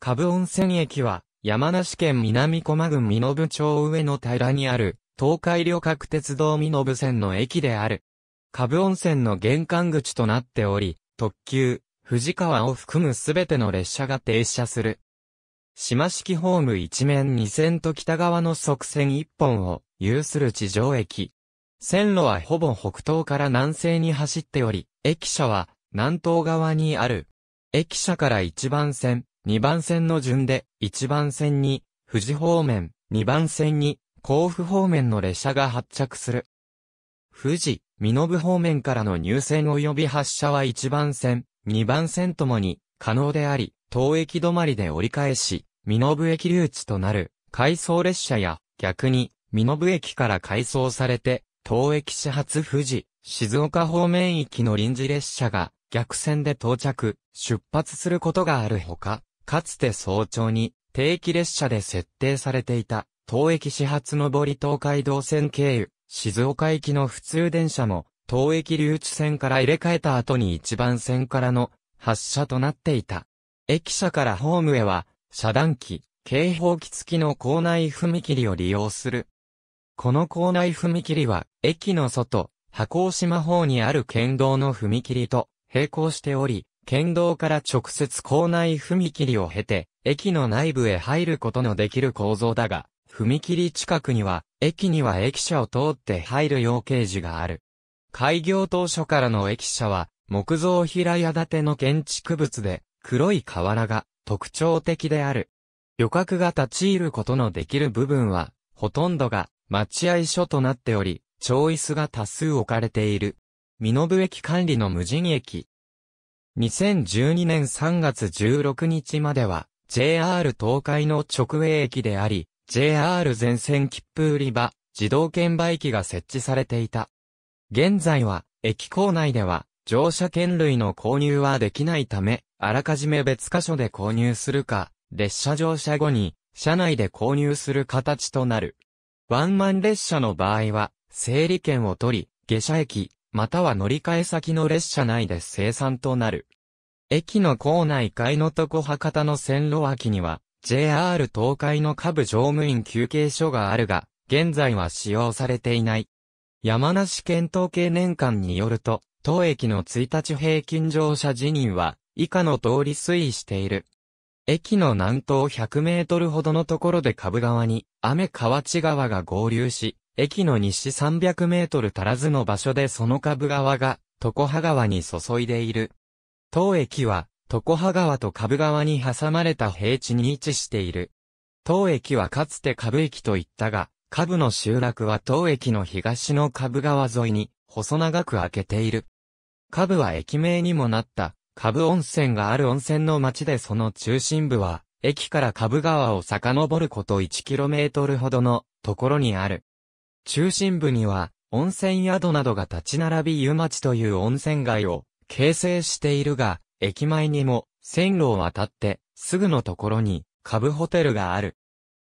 下部温泉駅は、山梨県南駒郡身延町上野平にある、東海旅客鉄道身延線の駅である。下部温泉の玄関口となっており、特急、藤川を含むすべての列車が停車する。島式ホーム一面二線と北側の側線一本を有する地上駅。線路はほぼ北東から南西に走っており、駅舎は南東側にある。駅舎から一番線、2番線の順で、1番線に、富士方面、2番線に、甲府方面の列車が発着する。富士、身延方面からの入線及び発車は1番線、2番線ともに、可能であり、当駅止まりで折り返し、身延駅留置となる、回送列車や、逆に、身延駅から回送されて、当駅始発富士、静岡方面行きの臨時列車が、逆線で到着、出発することがあるほか、かつて早朝に定期列車で設定されていた、当駅始発上り東海道線経由、静岡行きの普通電車も、当駅留置線から入れ替えた後に一番線からの発車となっていた。駅舎からホームへは、遮断機、警報機付きの校内踏切を利用する。この校内踏切は、駅の外、箱島方にある県道の踏切と並行しており、県道から直接校内踏切を経て、駅の内部へ入ることのできる構造だが、踏切近くには、駅には駅舎を通って入る養鶏寺がある。開業当初からの駅舎は、木造平屋建ての建築物で、黒い瓦が特徴的である。旅客が立ち入ることのできる部分は、ほとんどが待合所となっており、超椅子が多数置かれている。身延駅管理の無人駅、2012年3月16日までは、JR 東海の直営駅であり、JR 全線切符売り場、自動券売機が設置されていた。現在は、駅構内では、乗車券類の購入はできないため、あらかじめ別箇所で購入するか、列車乗車後に、車内で購入する形となる。ワンマン列車の場合は、整理券を取り、下車駅、または乗り換え先の列車内で生産となる。駅の構内階のとこ博多の線路脇には、JR 東海の下部乗務員休憩所があるが、現在は使用されていない。山梨県統計年間によると、当駅の1日平均乗車辞任は、以下の通り推移している。駅の南東100メートルほどのところで株川に、雨河内川が合流し、駅の西300メートル足らずの場所でその株川が、床葉川に注いでいる。当駅は、床葉川と株川に挟まれた平地に位置している。当駅はかつて株駅と言ったが、株の集落は当駅の東の株川沿いに、細長く開けている。株は駅名にもなった、株温泉がある温泉の町でその中心部は、駅から株川を遡ること 1km ほどのところにある。中心部には、温泉宿などが立ち並び湯町という温泉街を形成しているが、駅前にも線路を渡ってすぐのところに株ホテルがある。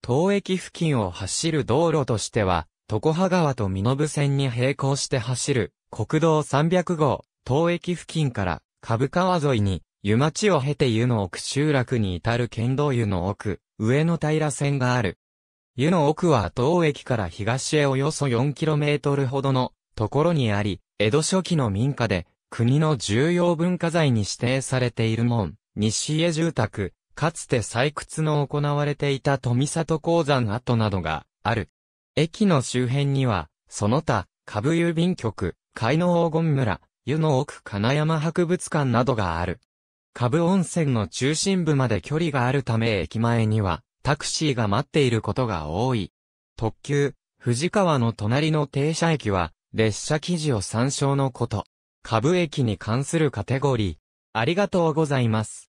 東駅付近を走る道路としては、床葉川と身延線に並行して走る国道300号、東駅付近から株川沿いに湯町を経て湯の奥集落に至る県道湯の奥、上野平線がある。湯の奥は東駅から東へおよそ 4km ほどのところにあり、江戸初期の民家で国の重要文化財に指定されている門、西家住宅、かつて採掘の行われていた富里鉱山跡などがある。駅の周辺には、その他、株郵便局、海の黄金村、湯の奥金山博物館などがある。株温泉の中心部まで距離があるため駅前には、タクシーが待っていることが多い。特急、藤川の隣の停車駅は、列車記事を参照のこと。株益に関するカテゴリー。ありがとうございます。